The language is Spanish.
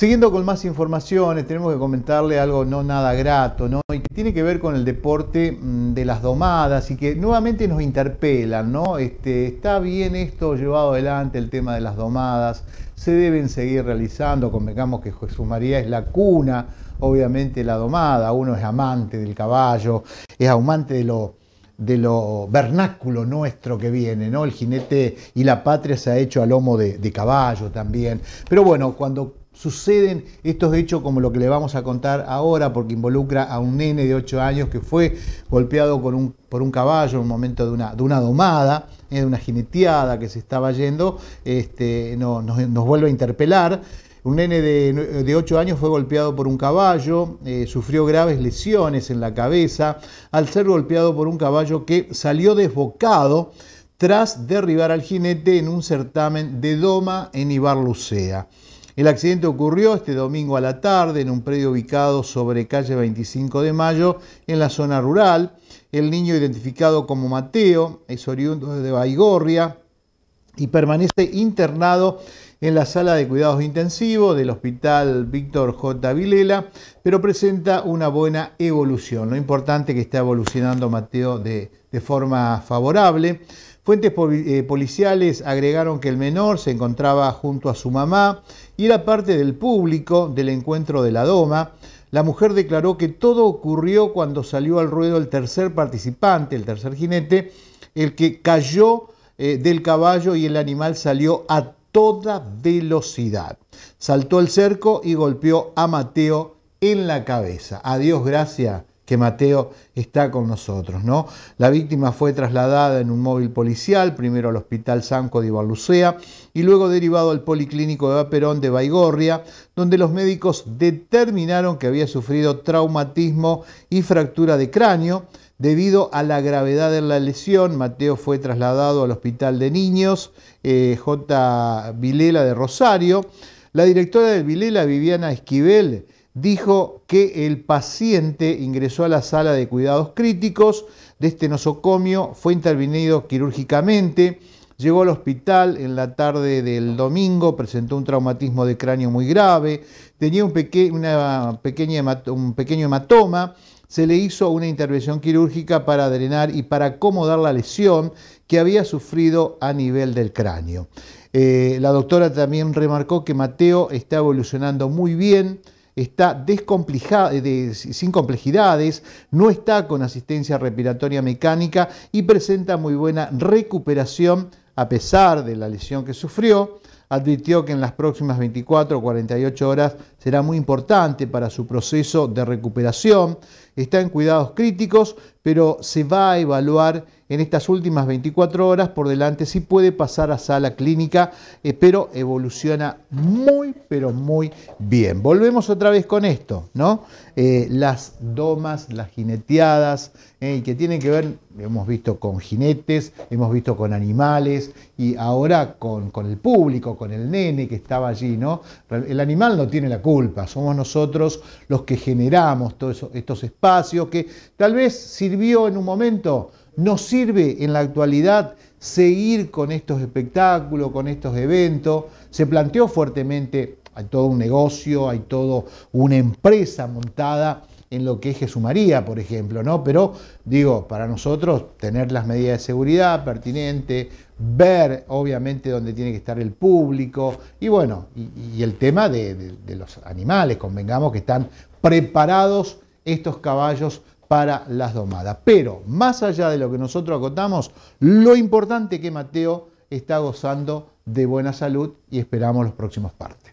Siguiendo con más informaciones, tenemos que comentarle algo no nada grato, ¿no? Y que tiene que ver con el deporte mm, de las domadas y que nuevamente nos interpelan, ¿no? Este, está bien esto llevado adelante, el tema de las domadas, se deben seguir realizando, convengamos que Jesús María es la cuna, obviamente, la domada, uno es amante del caballo, es amante de lo de lo vernáculo nuestro que viene, ¿no? El jinete y la patria se ha hecho a lomo de, de caballo también. Pero bueno, cuando suceden estos hechos como lo que le vamos a contar ahora, porque involucra a un nene de 8 años que fue golpeado por un caballo en un momento de una, domada, eh, de una jineteada que se estaba yendo, este, nos, vuelve a interpelar. Un nene de, 8 años fue golpeado por un caballo, eh, sufrió graves lesiones en la cabeza al ser golpeado por un caballo que salió desbocado tras derribar al jinete en un certamen de doma en Ibarlucea. El accidente ocurrió este domingo a la tarde en un predio ubicado sobre calle 25 de Mayo en la zona rural. El niño identificado como Mateo es oriundo de Baigorria y permanece internado en la sala de cuidados intensivos del hospital Víctor J. Vilela, pero presenta una buena evolución. Lo importante es que está evolucionando Mateo de, de forma favorable. Fuentes eh, policiales agregaron que el menor se encontraba junto a su mamá y era parte del público del encuentro de la Doma. La mujer declaró que todo ocurrió cuando salió al ruedo el tercer participante, el tercer jinete, el que cayó eh, del caballo y el animal salió a toda velocidad. Saltó el cerco y golpeó a Mateo en la cabeza. Adiós, gracias que Mateo está con nosotros. ¿no? La víctima fue trasladada en un móvil policial, primero al Hospital Sanco de Ibarlucea y luego derivado al Policlínico de Perón de Baigorria, donde los médicos determinaron que había sufrido traumatismo y fractura de cráneo. Debido a la gravedad de la lesión, Mateo fue trasladado al Hospital de Niños eh, J. Vilela de Rosario. La directora del Vilela, Viviana Esquivel, dijo que el paciente ingresó a la sala de cuidados críticos de este nosocomio, fue intervenido quirúrgicamente, llegó al hospital en la tarde del domingo, presentó un traumatismo de cráneo muy grave, tenía un, pequeño hematoma, se le hizo una intervención quirúrgica para drenar y para acomodar la lesión que había sufrido a nivel del cráneo. Eh, la doctora también remarcó que Mateo está evolucionando muy bien, está sin complejidades, no está con asistencia respiratoria mecánica y presenta muy buena recuperación a pesar de la lesión que sufrió advirtió que en las próximas 24 o 48 horas será muy importante para su proceso de recuperación. Está en cuidados críticos, pero se va a evaluar en estas últimas 24 horas por delante si puede pasar a sala clínica, eh, pero evoluciona muy, pero muy bien. Volvemos otra vez con esto, ¿no? Eh, las domas, las jineteadas, eh, que tienen que ver, hemos visto con jinetes, hemos visto con animales y ahora con, con el público, con el nene que estaba allí, ¿no? El animal no tiene la culpa, somos nosotros los que generamos todos estos espacios que tal vez sirvió en un momento, no sirve en la actualidad seguir con estos espectáculos, con estos eventos. Se planteó fuertemente, hay todo un negocio, hay toda una empresa montada en lo que es Jesús María, por ejemplo, ¿no? Pero digo, para nosotros tener las medidas de seguridad pertinentes, ver obviamente dónde tiene que estar el público y bueno, y, el tema de, los animales, convengamos que están preparados estos caballos para las domadas. Pero más allá de lo que nosotros acotamos, lo importante es que Mateo está gozando de buena salud y esperamos los próximos partes.